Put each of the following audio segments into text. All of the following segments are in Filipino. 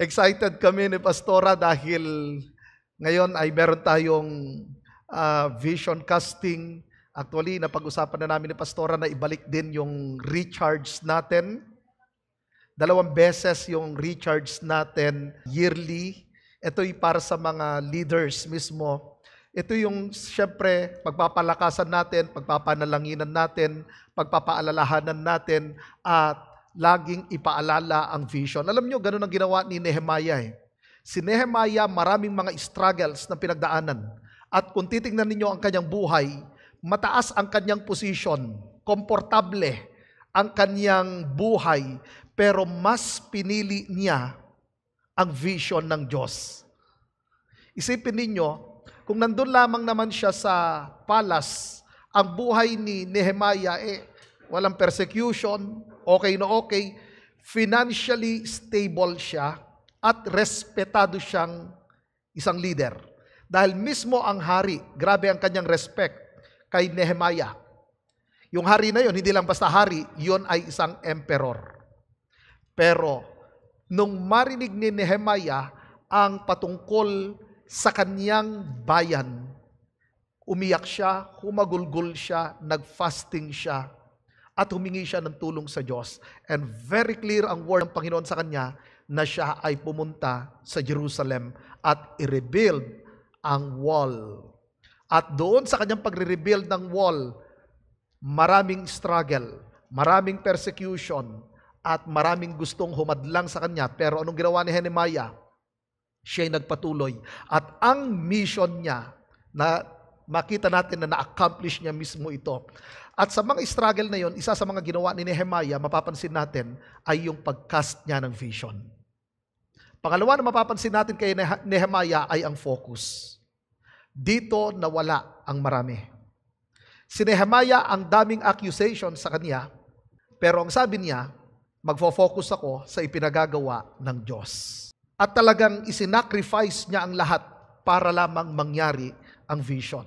Excited kami ni Pastora dahil ngayon ay meron tayong uh, vision casting. Actually, napag-usapan na namin ni Pastora na ibalik din yung recharge natin. Dalawang beses yung recharge natin yearly. Ito ay para sa mga leaders mismo. Ito yung siyempre pagpapalakasan natin, pagpapanalanginan natin, pagpapaalalahanan natin at laging ipaalala ang vision. Alam nyo, ganun ang ginawa ni Nehemiah. Eh. Si Nehemiah, maraming mga struggles na pinagdaanan. At kung titingnan ninyo ang kanyang buhay, mataas ang kanyang position, komportable ang kanyang buhay, pero mas pinili niya ang vision ng Diyos. Isipin ninyo, kung nandun lamang naman siya sa palace, ang buhay ni Nehemiah, eh, walang persecution, okay na okay, financially stable siya at respetado siyang isang leader. Dahil mismo ang hari, grabe ang kanyang respect kay Nehemiah. Yung hari na yon hindi lang basta hari, yon ay isang emperor. Pero, nung marinig ni Nehemiah ang patungkol sa kanyang bayan, umiyak siya, humagulgul siya, nagfasting siya, at humingi siya ng tulong sa Diyos. And very clear ang word ng Panginoon sa kanya na siya ay pumunta sa Jerusalem at i-rebuild ang wall. At doon sa kanyang pagre-rebuild ng wall, maraming struggle, maraming persecution, at maraming gustong humadlang sa kanya. Pero anong ginawa ni Nehemiah? Siya ay nagpatuloy. At ang mission niya na makita natin na na-accomplish niya mismo ito at sa mga struggle na yon, isa sa mga ginawa ni Nehemiah, mapapansin natin, ay yung pagcast niya ng vision. Pangalawa na mapapansin natin kay Nehemiah ay ang focus. Dito nawala ang marami. Si Nehemiah ang daming accusation sa kanya, pero ang sabi niya, magfo-focus ako sa ipinagagawa ng Diyos. At talagang isinacrifice niya ang lahat para lamang mangyari ang vision.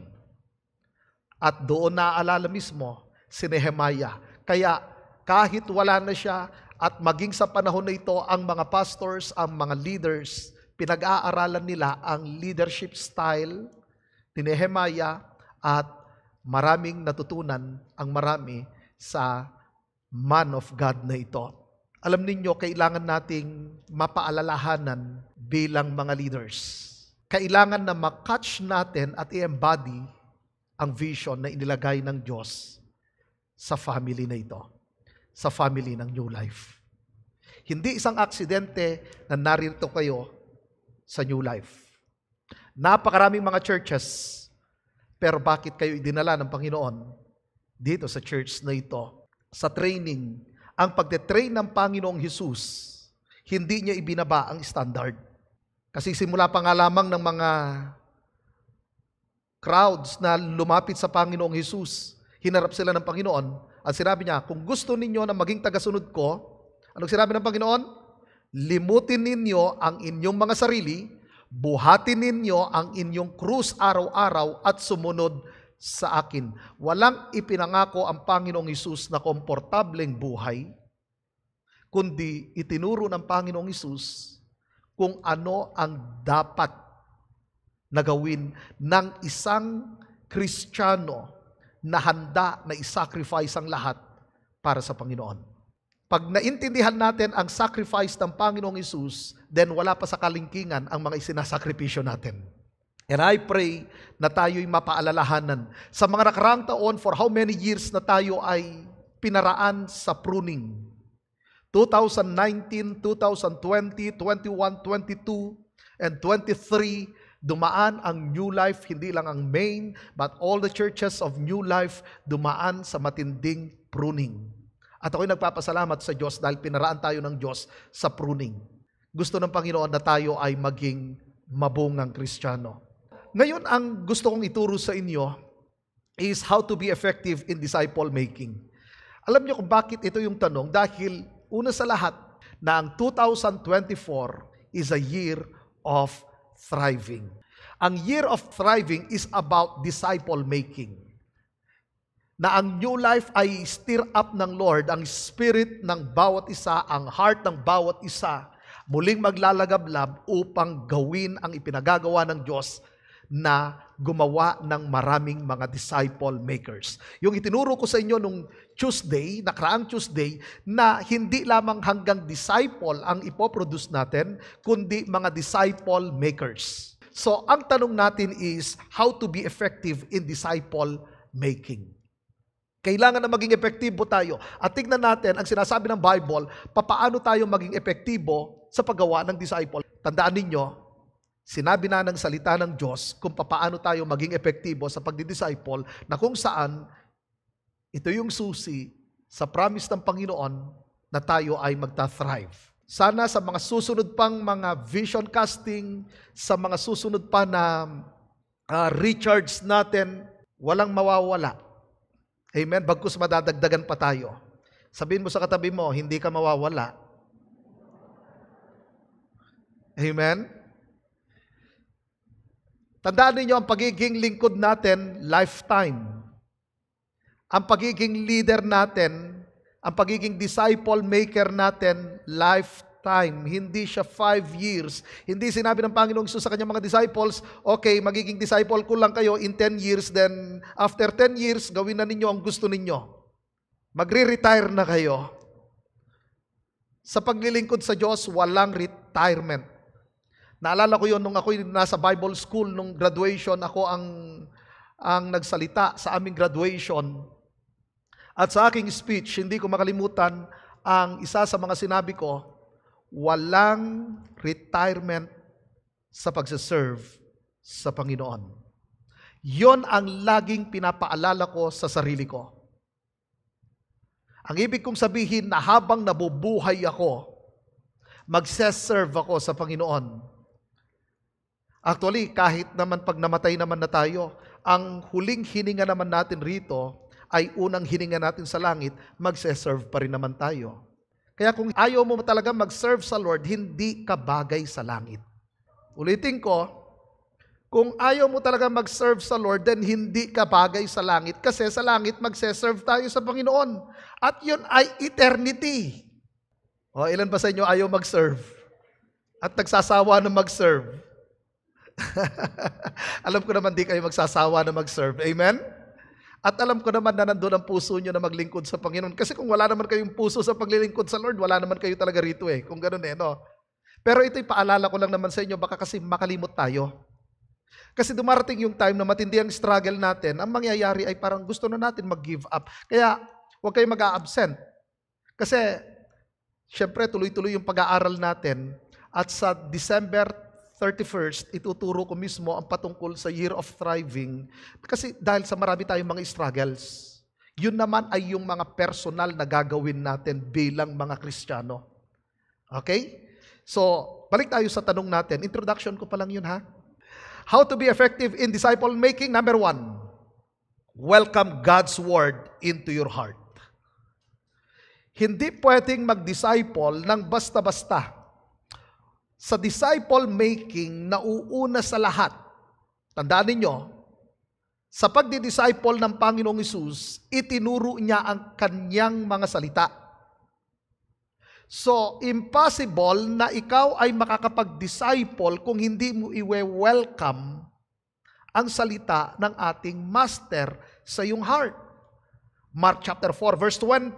At doon naaalala mismo si Nehemiah. Kaya kahit wala na siya at maging sa panahon na ito ang mga pastors, ang mga leaders, pinag-aaralan nila ang leadership style ni Nehemiah at maraming natutunan ang marami sa man of God na ito. Alam ninyo, kailangan nating mapaalalahanan bilang mga leaders. Kailangan na makatch natin at i-embody ang vision na inilagay ng Diyos sa family na ito, sa family ng New Life. Hindi isang aksidente na narito kayo sa New Life. Napakaraming mga churches, pero bakit kayo idinala ng Panginoon dito sa church na ito? Sa training, ang pagte-train ng Panginoong Hesus, hindi niya ibinaba ang standard. Kasi simula pa nga lamang ng mga crowds na lumapit sa Panginoong Hesus, hinarap sila ng Panginoon, at sinabi niya, kung gusto ninyo na maging tagasunod ko, anong sinabi ng Panginoon? Limutin ninyo ang inyong mga sarili, buhatin ninyo ang inyong krus araw-araw at sumunod sa akin. Walang ipinangako ang Panginoong Isus na komportableng buhay, kundi itinuro ng Panginoong Isus kung ano ang dapat na gawin ng isang Kristiyano na handa na isacrifice ang lahat para sa Panginoon. Pag naintindihan natin ang sacrifice ng Panginoong Isus, then wala pa sa kalingkingan ang mga isinasakripisyo natin. And I pray na tayo'y mapaalalahanan sa mga nakarang taon for how many years na tayo ay pinaraan sa pruning. 2019, 2020, 21, 22, and 23, Dumaan ang New Life, hindi lang ang main, but all the churches of New Life dumaan sa matinding pruning. At ako'y nagpapasalamat sa Diyos dahil pinaraan tayo ng Diyos sa pruning. Gusto ng Panginoon na tayo ay maging mabungang Kristiyano. Ngayon, ang gusto kong ituro sa inyo is how to be effective in disciple making. Alam niyo kung bakit ito yung tanong? Dahil una sa lahat, na ang 2024 is a year of thriving. Ang year of thriving is about disciple making. Na ang new life ay stir up ng Lord, ang spirit ng bawat isa, ang heart ng bawat isa, muling maglalagablab upang gawin ang ipinagagawa ng Diyos na gumawa ng maraming mga disciple makers. Yung itinuro ko sa inyo nung Tuesday, nakaraang Tuesday, na hindi lamang hanggang disciple ang ipoproduce natin, kundi mga disciple makers. So, ang tanong natin is, how to be effective in disciple making? Kailangan na maging epektibo tayo. At tignan natin ang sinasabi ng Bible, papaano tayo maging epektibo sa paggawa ng disciple. Tandaan ninyo, Sinabi na ng salita ng Diyos kung papaano tayo maging epektibo sa pagdi-disciple na kung saan ito yung susi sa promise ng Panginoon na tayo ay magta-thrive. Sana sa mga susunod pang mga vision casting, sa mga susunod pa na uh, recharge natin, walang mawawala. Amen? Bagkus madadagdagan pa tayo. Sabihin mo sa katabi mo, hindi ka mawawala. Amen? Tandaan niyo ang pagiging lingkod natin, lifetime. Ang pagiging leader natin, ang pagiging disciple maker natin, lifetime. Hindi siya five years. Hindi sinabi ng Panginoong Isus sa kanyang mga disciples, okay, magiging disciple ko lang kayo in 10 years, then after 10 years, gawin na ninyo ang gusto ninyo. Magre-retire na kayo. Sa paglilingkod sa Diyos, walang retirement Naalala ko yon nung ako nasa Bible school, nung graduation, ako ang, ang nagsalita sa aming graduation. At sa aking speech, hindi ko makalimutan ang isa sa mga sinabi ko, walang retirement sa pagsaserve sa Panginoon. Yon ang laging pinapaalala ko sa sarili ko. Ang ibig kong sabihin na habang nabubuhay ako, magseserve ako sa Panginoon Actually, kahit naman pag namatay naman na tayo, ang huling hininga naman natin rito ay unang hininga natin sa langit, magse-serve pa rin naman tayo. Kaya kung ayaw mo talaga mag-serve sa Lord, hindi ka bagay sa langit. Ulitin ko, kung ayaw mo talaga mag-serve sa Lord, then hindi ka bagay sa langit. Kasi sa langit, magse-serve tayo sa Panginoon. At yun ay eternity. O, ilan pa sa inyo ayaw mag-serve? At nagsasawa na mag-serve? alam ko naman di kayo magsasawa na mag-serve. Amen? At alam ko naman na nandun ang puso nyo na maglingkod sa Panginoon. Kasi kung wala naman kayong puso sa paglilingkod sa Lord, wala naman kayo talaga rito eh. Kung ganun eh, no? Pero ito'y paalala ko lang naman sa inyo, baka kasi makalimot tayo. Kasi dumarating yung time na matindi ang struggle natin, ang mangyayari ay parang gusto na natin mag-give up. Kaya huwag kayong mag-absent. Kasi, syempre, tuloy-tuloy yung pag-aaral natin. At sa December 31st, ituturo ko mismo ang patungkol sa year of thriving kasi dahil sa marami tayong mga struggles. Yun naman ay yung mga personal na gagawin natin bilang mga Kristiyano. Okay? So, balik tayo sa tanong natin. Introduction ko pa lang yun ha. How to be effective in disciple making? Number one, welcome God's Word into your heart. Hindi pwedeng mag-disciple ng basta-basta sa disciple making nauuna sa lahat. Tandaan ninyo, sa pagdi-disciple ng Panginoong Isus, itinuro niya ang kanyang mga salita. So, impossible na ikaw ay makakapag-disciple kung hindi mo iwe-welcome ang salita ng ating master sa iyong heart. Mark chapter 4 verse 20.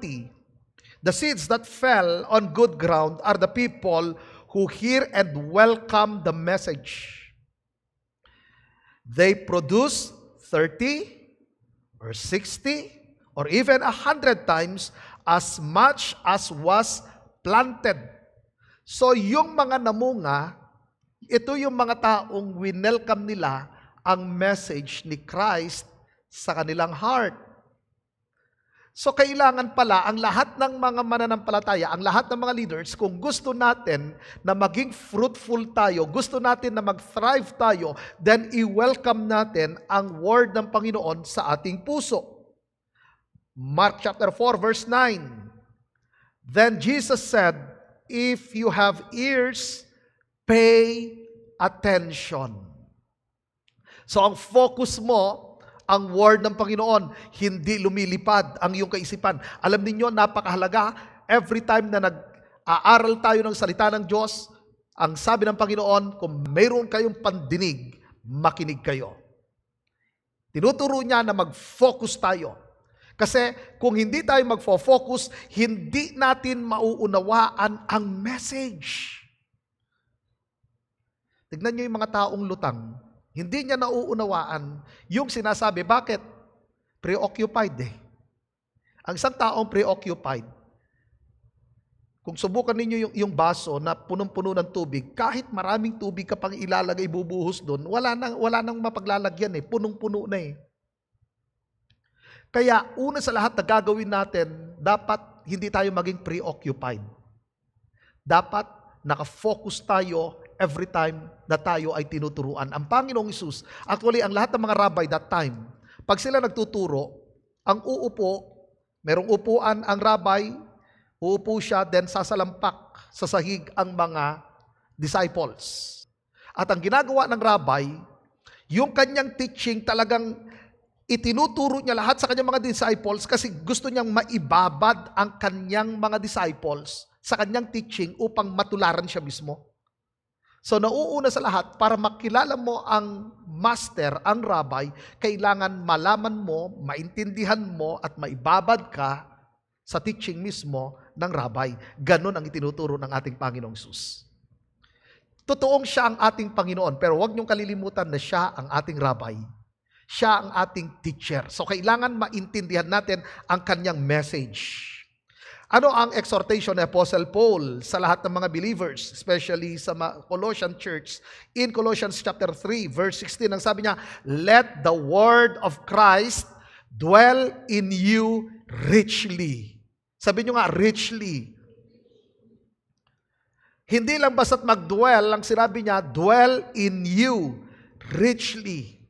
The seeds that fell on good ground are the people who hear and welcome the message. They produce 30 or 60 or even 100 times as much as was planted. So yung mga namunga, ito yung mga taong winelcome nila ang message ni Christ sa kanilang heart. So kailangan pala ang lahat ng mga mananampalataya, ang lahat ng mga leaders, kung gusto natin na maging fruitful tayo, gusto natin na mag-thrive tayo, then i-welcome natin ang word ng Panginoon sa ating puso. Mark chapter 4 verse 9. Then Jesus said, If you have ears, pay attention. So ang focus mo ang word ng Panginoon, hindi lumilipad ang iyong kaisipan. Alam ninyo, napakahalaga, every time na nag-aaral tayo ng salita ng Diyos, ang sabi ng Panginoon, kung mayroon kayong pandinig, makinig kayo. Tinuturo niya na mag-focus tayo. Kasi kung hindi tayo magfo-focus, hindi natin mauunawaan ang message. Tignan niyo yung mga taong lutang hindi niya nauunawaan yung sinasabi. Bakit? Preoccupied eh. Ang isang taong preoccupied, kung subukan ninyo yung, yung baso na punong-puno ng tubig, kahit maraming tubig ka pang ilalagay, bubuhos doon, wala nang, wala nang mapaglalagyan eh, punong-puno na eh. Kaya una sa lahat na gagawin natin, dapat hindi tayo maging preoccupied. Dapat nakafocus tayo every time na tayo ay tinuturuan. Ang Panginoong Isus, actually ang lahat ng mga rabbi that time, pag sila nagtuturo, ang uupo, merong upuan ang rabbi, uupo siya, then sasalampak sa sahig ang mga disciples. At ang ginagawa ng rabbi, yung kanyang teaching talagang itinuturo niya lahat sa kanyang mga disciples kasi gusto niyang maibabad ang kanyang mga disciples sa kanyang teaching upang matularan siya mismo. So nauuna sa lahat, para makilala mo ang master, ang rabbi, kailangan malaman mo, maintindihan mo at maibabad ka sa teaching mismo ng rabbi. Ganon ang itinuturo ng ating Panginoong Sus. Totoong siya ang ating Panginoon, pero huwag niyong kalilimutan na siya ang ating rabbi. Siya ang ating teacher. So kailangan maintindihan natin ang kanyang message. Ano ang exhortation ni Apostle Paul sa lahat ng mga believers, especially sa Colossian Church? In Colossians chapter 3, verse 16, ang sabi niya, Let the word of Christ dwell in you richly. Sabi niyo nga, richly. Hindi lang basta mag-dwell, ang sinabi niya, dwell in you richly.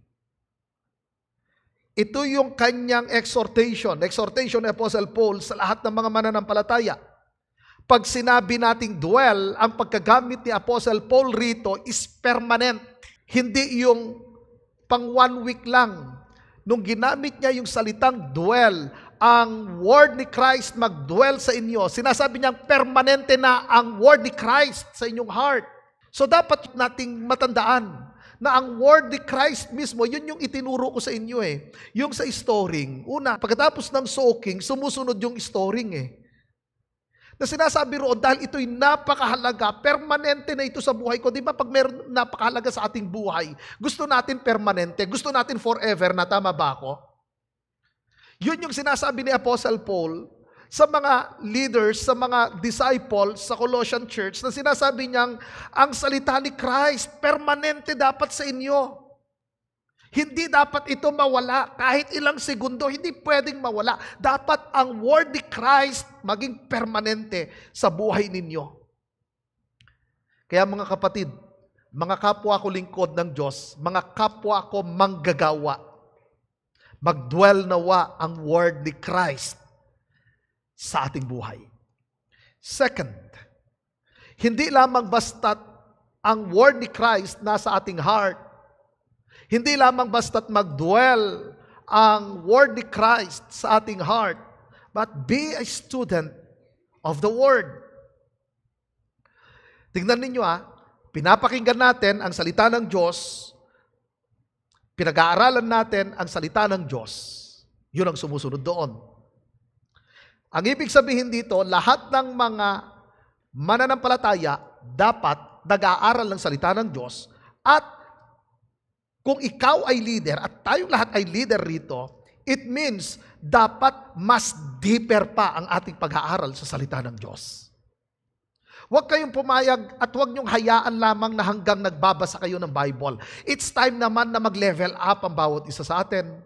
Ito yung kanyang exhortation, exhortation ni Apostle Paul sa lahat ng mga mananampalataya. Pag sinabi nating dwell, ang pagkagamit ni Apostle Paul rito is permanent. Hindi yung pang one week lang. Nung ginamit niya yung salitang dwell, ang word ni Christ mag-dwell sa inyo. Sinasabi niyang permanente na ang word ni Christ sa inyong heart. So dapat nating matandaan na ang word ni Christ mismo, yun yung itinuro ko sa inyo eh. Yung sa storing. Una, pagkatapos ng soaking, sumusunod yung storing eh. Na sinasabi roon, dahil ito'y napakahalaga, permanente na ito sa buhay ko. Di ba pag meron napakahalaga sa ating buhay, gusto natin permanente, gusto natin forever na tama ba ako? Yun yung sinasabi ni Apostle Paul sa mga leaders, sa mga disciples sa Colossian Church na sinasabi niyang ang salita ni Christ permanente dapat sa inyo. Hindi dapat ito mawala kahit ilang segundo, hindi pwedeng mawala. Dapat ang word ni Christ maging permanente sa buhay ninyo. Kaya mga kapatid, mga kapwa ko lingkod ng Diyos, mga kapwa ko manggagawa, magdwell nawa ang word ni Christ sa ating buhay. Second, hindi lamang basta't ang word ni Christ nasa ating heart. Hindi lamang basta't magdwell ang word ni Christ sa ating heart, but be a student of the word. Tingnan ninyo ah, pinapakinggan natin ang salita ng Diyos, pinag-aaralan natin ang salita ng Diyos. Yun ang sumusunod doon. Ang ibig sabihin dito, lahat ng mga mananampalataya dapat nag-aaral ng salita ng Diyos at kung ikaw ay leader at tayong lahat ay leader rito, it means dapat mas deeper pa ang ating pag-aaral sa salita ng Diyos. Huwag kayong pumayag at huwag niyong hayaan lamang na hanggang nagbabasa kayo ng Bible. It's time naman na mag-level up ang bawat isa sa atin.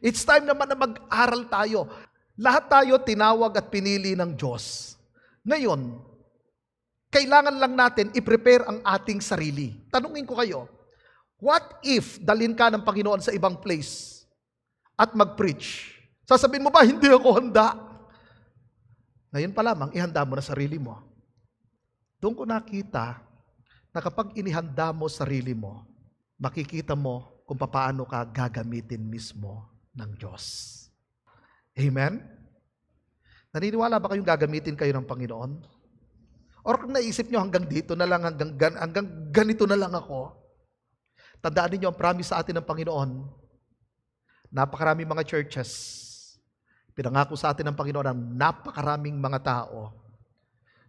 It's time naman na mag-aral tayo. Lahat tayo tinawag at pinili ng Diyos. Ngayon, kailangan lang natin i-prepare ang ating sarili. Tanungin ko kayo, what if dalin ka ng Panginoon sa ibang place at mag-preach? Sasabihin mo ba, hindi ako handa? Ngayon pa lamang, ihanda mo na sarili mo. Doon ko nakita na kapag inihanda mo sarili mo, makikita mo kung paano ka gagamitin mismo ng Diyos. Amen? Naniniwala ba kayong gagamitin kayo ng Panginoon? Or kung naisip nyo hanggang dito na lang, hanggang, gan, hanggang ganito na lang ako, tandaan niyo ang promise sa atin ng Panginoon. Napakaraming mga churches, pinangako sa atin ng Panginoon ang napakaraming mga tao.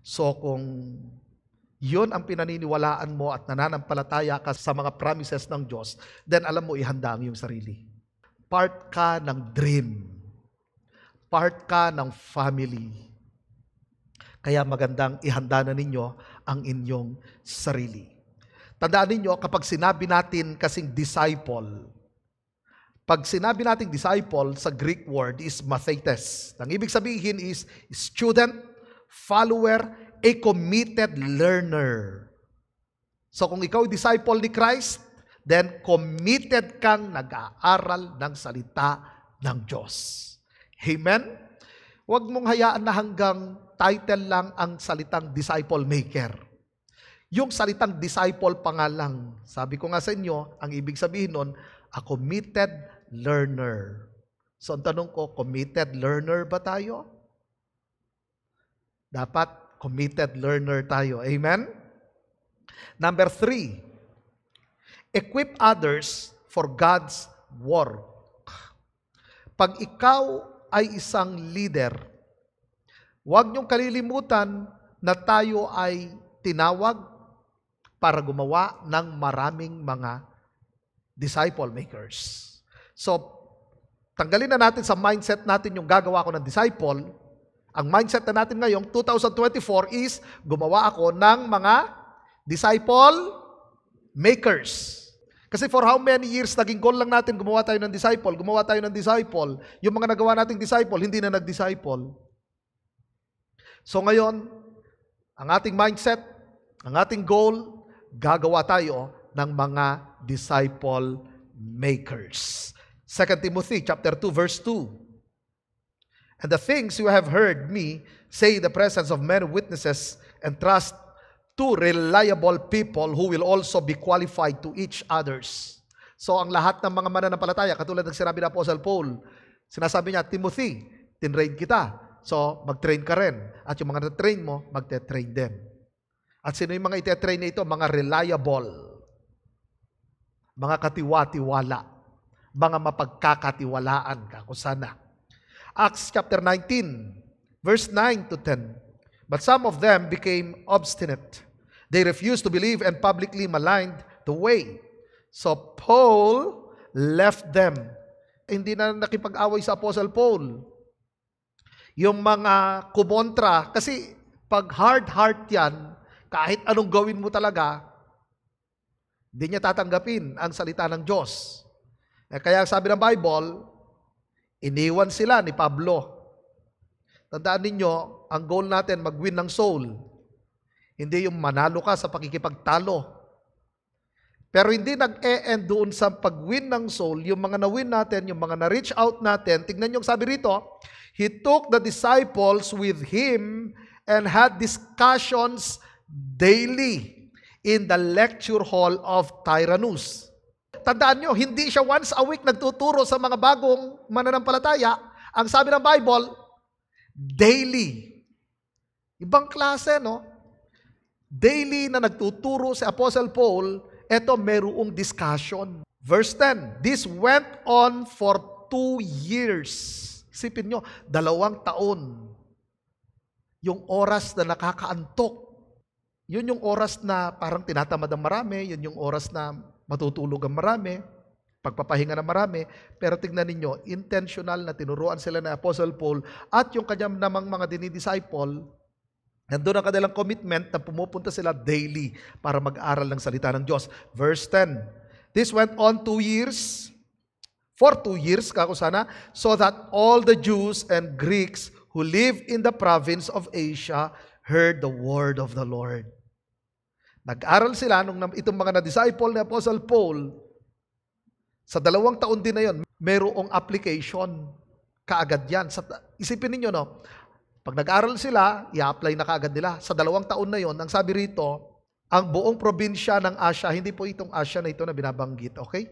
So kung yun ang pinaniniwalaan mo at nananampalataya ka sa mga promises ng Diyos, then alam mo, ihanda ang iyong sarili. Part ka ng dream. Part ka ng family. Kaya magandang ihanda na ninyo ang inyong sarili. Tandaan ninyo, kapag sinabi natin kasing disciple, pag sinabi natin disciple, sa Greek word is mathetes. Ang ibig sabihin is student, follower, a committed learner. So kung ikaw disciple ni Christ, then committed kang nag-aaral ng salita ng Diyos. Amen? Huwag mong hayaan na hanggang title lang ang salitang disciple maker. Yung salitang disciple pa nga lang, sabi ko nga sa inyo, ang ibig sabihin nun, a committed learner. So ang tanong ko, committed learner ba tayo? Dapat committed learner tayo. Amen? Number three, Equip others for God's work. Pag ikaw ay isang leader, huwag niyong kalilimutan na tayo ay tinawag para gumawa ng maraming mga disciple makers. So, tanggalin na natin sa mindset natin yung gagawa ko ng disciple. Ang mindset na natin ngayong 2024 is gumawa ako ng mga disciple makers. Kasi for how many years naging goal lang natin, gumawa tayo ng disciple, gumawa tayo ng disciple. Yung mga nagawa nating disciple, hindi na nag-disciple. So ngayon, ang ating mindset, ang ating goal, gagawa tayo ng mga disciple makers. 2 Timothy chapter 2 verse 2. And the things you have heard me say in the presence of many witnesses, and trust two reliable people who will also be qualified to each others. So ang lahat ng mga mananampalataya, katulad ng sinabi ng Apostle Paul, sinasabi niya, Timothy, tinrain kita. So mag-train ka rin. At yung mga na-train mo, magte-train din. At sino yung mga ite-train na ito? Mga reliable. Mga katiwa-tiwala. Mga mapagkakatiwalaan ka kung sana. Acts chapter 19, verse 9 to 10. But some of them became obstinate. They refused to believe and publicly maligned the way. So Paul left them. Hindi na nakipag-away sa Apostle Paul. Yung mga kumontra, kasi pag hard heart yan, kahit anong gawin mo talaga, hindi niya tatanggapin ang salita ng Diyos. Eh, kaya sabi ng Bible, iniwan sila ni Pablo Tandaan ninyo, ang goal natin, mag-win ng soul. Hindi yung manalo ka sa pakikipagtalo. Pero hindi nag-e-end doon sa pag-win ng soul, yung mga na-win natin, yung mga na-reach out natin. Tignan yung sabi rito, He took the disciples with Him and had discussions daily in the lecture hall of Tyrannus. Tandaan niyo, hindi siya once a week nagtuturo sa mga bagong mananampalataya. Ang sabi ng Bible, Daily. Ibang klase, no? Daily na nagtuturo si Apostle Paul, eto merong discussion. Verse 10, This went on for two years. Isipin nyo, dalawang taon. Yung oras na nakakaantok. Yun yung oras na parang tinatamad ang marami, yun yung oras na matutulog ang marami pagpapahinga ng marami, pero tingnan ninyo, intentional na tinuruan sila ng Apostle Paul at yung kanyang namang mga dinidisciple, nandun ang kanilang commitment na pumupunta sila daily para mag-aral ng salita ng Diyos. Verse 10, This went on two years, for two years, kako sana, so that all the Jews and Greeks who live in the province of Asia heard the word of the Lord. Nag-aral sila nung itong mga na-disciple ni Apostle Paul, sa dalawang taon din na yon, merong application kaagad yan. Sa, isipin niyo no, pag nag-aral sila, i-apply na kaagad nila. Sa dalawang taon na yon, ang sabi rito, ang buong probinsya ng Asia, hindi po itong Asia na ito na binabanggit, okay?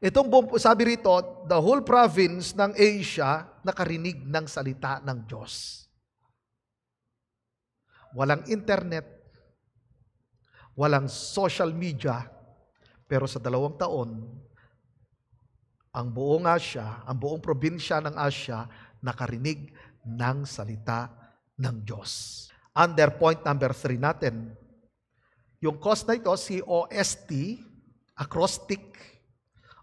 Itong buong, sabi rito, the whole province ng Asia nakarinig ng salita ng Diyos. Walang internet, walang social media, pero sa dalawang taon, ang buong Asya, ang buong probinsya ng Asya, nakarinig ng salita ng Diyos. Under point number three natin, yung cost na ito, COST, acrostic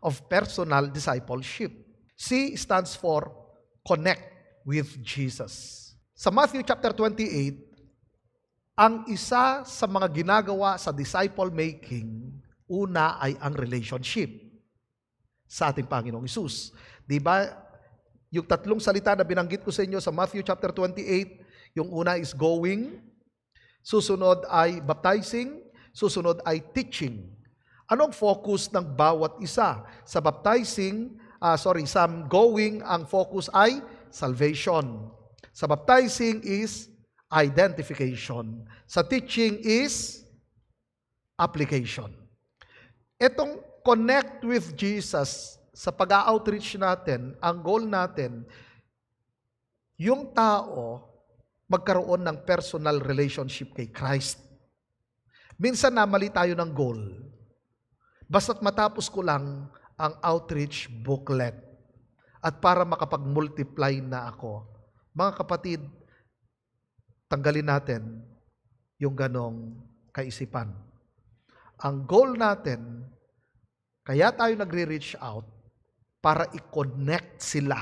of personal discipleship. C stands for connect with Jesus. Sa Matthew chapter 28, ang isa sa mga ginagawa sa disciple making Una ay ang relationship sa ating Panginoong Isus. Di ba? Yung tatlong salita na binanggit ko sa inyo sa Matthew chapter 28, yung una is going, susunod ay baptizing, susunod ay teaching. Anong focus ng bawat isa? Sa baptizing, uh, sorry, sa going, ang focus ay salvation. Sa baptizing is identification. Sa teaching is application. Itong connect with Jesus sa pag-outreach natin, ang goal natin, yung tao magkaroon ng personal relationship kay Christ. Minsan na mali tayo ng goal. Basta't matapos ko lang ang outreach booklet at para makapag-multiply na ako. Mga kapatid, tanggalin natin yung ganong kaisipan ang goal natin, kaya tayo nagre-reach out para i-connect sila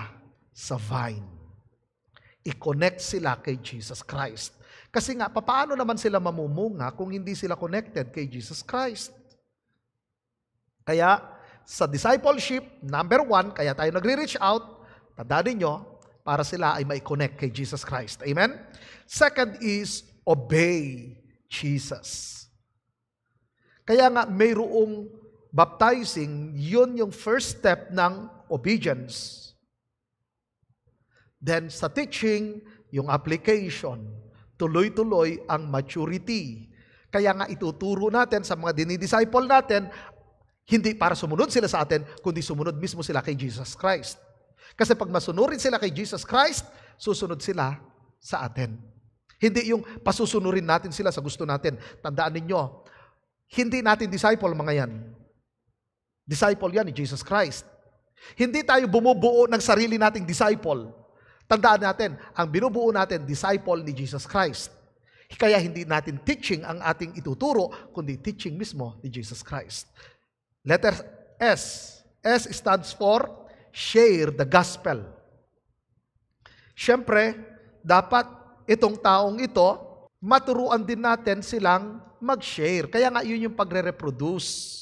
sa vine. I-connect sila kay Jesus Christ. Kasi nga, paano naman sila mamumunga kung hindi sila connected kay Jesus Christ? Kaya, sa discipleship, number one, kaya tayo nagre-reach out, tandaan ninyo, para sila ay ma-connect kay Jesus Christ. Amen? Second is, obey Jesus. Kaya nga mayroong baptizing, yun yung first step ng obedience. Then sa teaching, yung application, tuloy-tuloy ang maturity. Kaya nga ituturo natin sa mga dinidisciple natin, hindi para sumunod sila sa atin, kundi sumunod mismo sila kay Jesus Christ. Kasi pag masunurin sila kay Jesus Christ, susunod sila sa atin. Hindi yung pasusunurin natin sila sa gusto natin. Tandaan ninyo, hindi natin disciple mga yan. Disciple yan ni Jesus Christ. Hindi tayo bumubuo ng sarili nating disciple. Tandaan natin, ang binubuo natin, disciple ni Jesus Christ. Kaya hindi natin teaching ang ating ituturo, kundi teaching mismo ni Jesus Christ. Letter S. S stands for share the gospel. Siyempre, dapat itong taong ito maturuan din natin silang mag-share. Kaya nga yun yung pagre-reproduce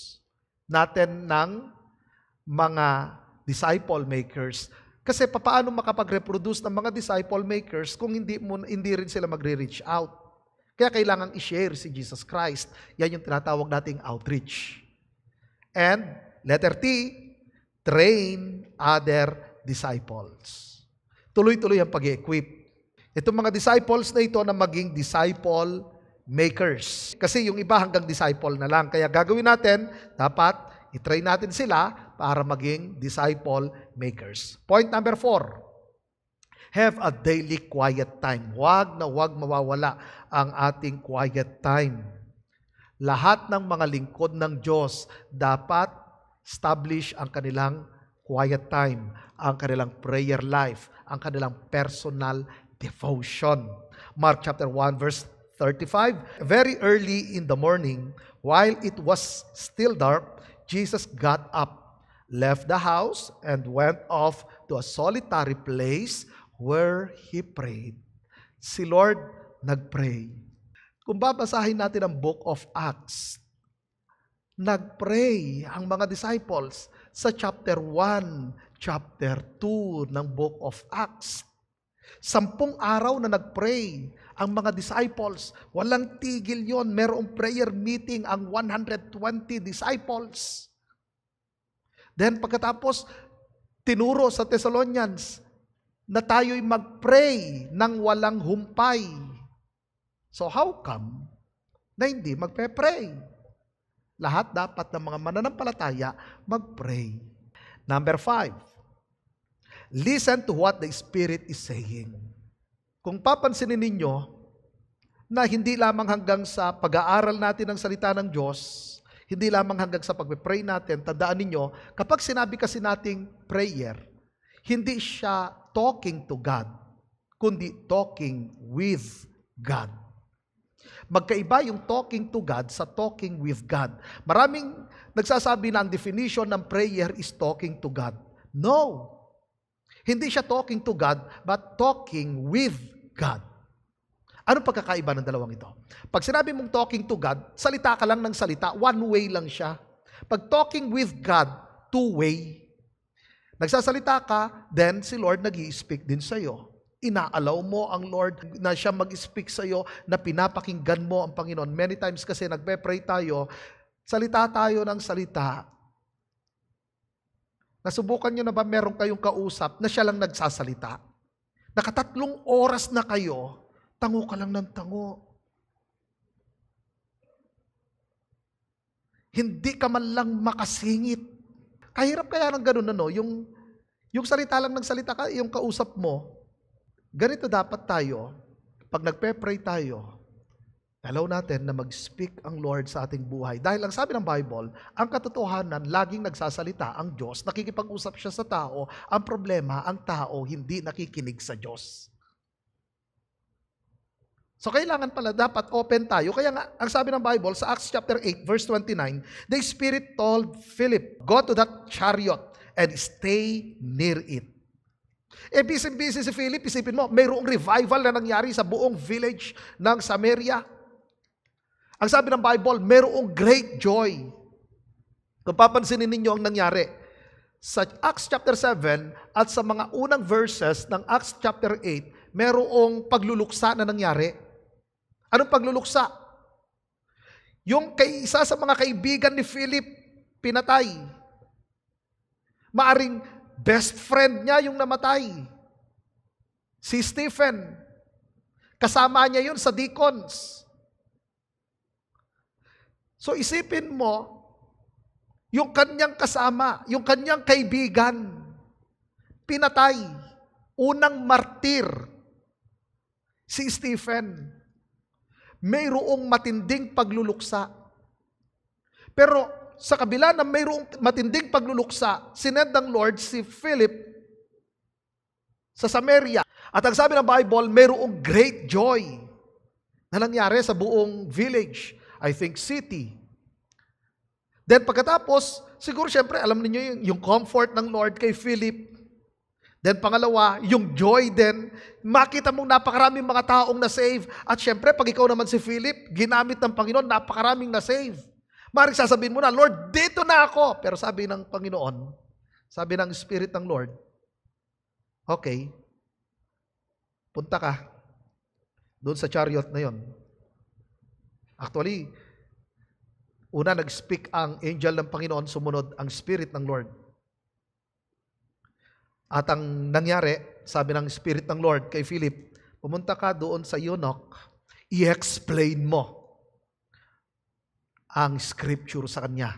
natin ng mga disciple makers. Kasi paano makapag-reproduce ng mga disciple makers kung hindi, mo, hindi rin sila magre-reach out? Kaya kailangan i-share si Jesus Christ. Yan yung tinatawag nating outreach. And letter T, train other disciples. Tuloy-tuloy ang pag-equip. Itong mga disciples na ito na maging disciple makers. Kasi yung iba hanggang disciple na lang. Kaya gagawin natin, dapat itry natin sila para maging disciple makers. Point number four, have a daily quiet time. Huwag na huwag mawawala ang ating quiet time. Lahat ng mga lingkod ng Diyos dapat establish ang kanilang quiet time, ang kanilang prayer life, ang kanilang personal devotion. Mark chapter 1 verse 35. Very early in the morning, while it was still dark, Jesus got up, left the house, and went off to a solitary place where he prayed. Si Lord nagpray. Kung babasahin natin ang book of Acts, nagpray ang mga disciples sa chapter 1, chapter 2 ng book of Acts. Sampung araw na nagpray ang mga disciples. Walang tigil yon. Merong prayer meeting ang 120 disciples. Then pagkatapos, tinuro sa Thessalonians na tayo'y magpray pray ng walang humpay. So how come na hindi magpe-pray? Lahat dapat ng mga mananampalataya magpray. Number five, Listen to what the Spirit is saying. Kung papansinin ninyo na hindi lamang hanggang sa pag-aaral natin ng salita ng Diyos, hindi lamang hanggang sa pagpe-pray natin, tandaan ninyo, kapag sinabi kasi nating prayer, hindi siya talking to God, kundi talking with God. Magkaiba yung talking to God sa talking with God. Maraming nagsasabi na ang definition ng prayer is talking to God. No, hindi siya talking to God, but talking with God. Ano pagkakaiba ng dalawang ito? Pag sinabi mong talking to God, salita ka lang ng salita, one way lang siya. Pag talking with God, two way. Nagsasalita ka, then si Lord nag speak din sa'yo. Inaalaw mo ang Lord na siya mag-speak sa'yo, na pinapakinggan mo ang Panginoon. Many times kasi nagpe-pray tayo, salita tayo ng salita, Nasubukan nyo na ba meron kayong kausap na siya lang nagsasalita? Nakatatlong oras na kayo, tango ka lang ng tango. Hindi ka man lang makasingit. Kahirap kaya ng ganun ano, yung, yung salita lang ng salita ka, yung kausap mo, ganito dapat tayo, pag nagpe-pray tayo, Alaw natin na mag-speak ang Lord sa ating buhay. Dahil ang sabi ng Bible, ang katotohanan, laging nagsasalita ang Diyos, nakikipag-usap siya sa tao. Ang problema, ang tao hindi nakikinig sa Diyos. So kailangan pala dapat open tayo. Kaya nga, ang sabi ng Bible sa Acts chapter 8 verse 29, the Spirit told Philip, go to that chariot and stay near it. E busy-busy si Philip, isipin mo, mayroong revival na nangyari sa buong village ng Samaria. Ang sabi ng Bible, merong great joy. Kung papansinin ninyo ang nangyari, sa Acts chapter 7 at sa mga unang verses ng Acts chapter 8, merong pagluluksa na nangyari. Anong pagluluksa? Yung kay isa sa mga kaibigan ni Philip, pinatay. Maaring best friend niya yung namatay. Si Stephen. Kasama niya yun sa deacons. So isipin mo, yung kanyang kasama, yung kanyang kaibigan, pinatay, unang martir, si Stephen. Mayroong matinding pagluluksa. Pero sa kabila ng mayroong matinding pagluluksa, sinend ng Lord si Philip sa Samaria. At ang sabi ng Bible, mayroong great joy na nangyari sa buong village I think city. Then pagkatapos, siguro syempre alam niyo yung, yung comfort ng Lord kay Philip. Then pangalawa, yung joy din. Makita mong napakaraming mga taong na-save. At syempre, pag ikaw naman si Philip, ginamit ng Panginoon, napakaraming na-save. Maring sasabihin mo na, Lord, dito na ako. Pero sabi ng Panginoon, sabi ng Spirit ng Lord, okay, punta ka doon sa chariot na yon Actually, una nag-speak ang angel ng Panginoon, sumunod ang Spirit ng Lord. At ang nangyari, sabi ng Spirit ng Lord kay Philip, pumunta ka doon sa eunuch, i-explain mo ang scripture sa kanya,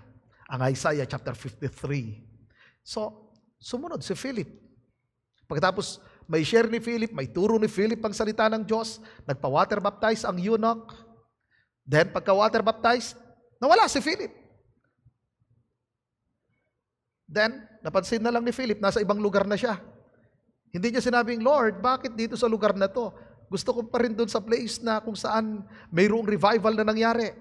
ang Isaiah chapter 53. So, sumunod si Philip. Pagkatapos, may share ni Philip, may turo ni Philip ang salita ng Diyos, nagpa-water baptize ang eunuch, Then pagka water baptized, nawala si Philip. Then, napansin na lang ni Philip, nasa ibang lugar na siya. Hindi niya sinabing, Lord, bakit dito sa lugar na to? Gusto ko pa rin doon sa place na kung saan mayroong revival na nangyari.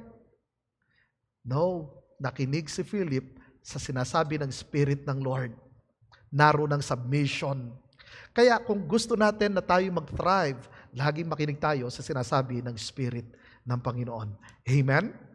No, nakinig si Philip sa sinasabi ng Spirit ng Lord. Naroon ng submission. Kaya kung gusto natin na tayo mag-thrive, laging makinig tayo sa sinasabi ng Spirit ng Panginoon. Amen?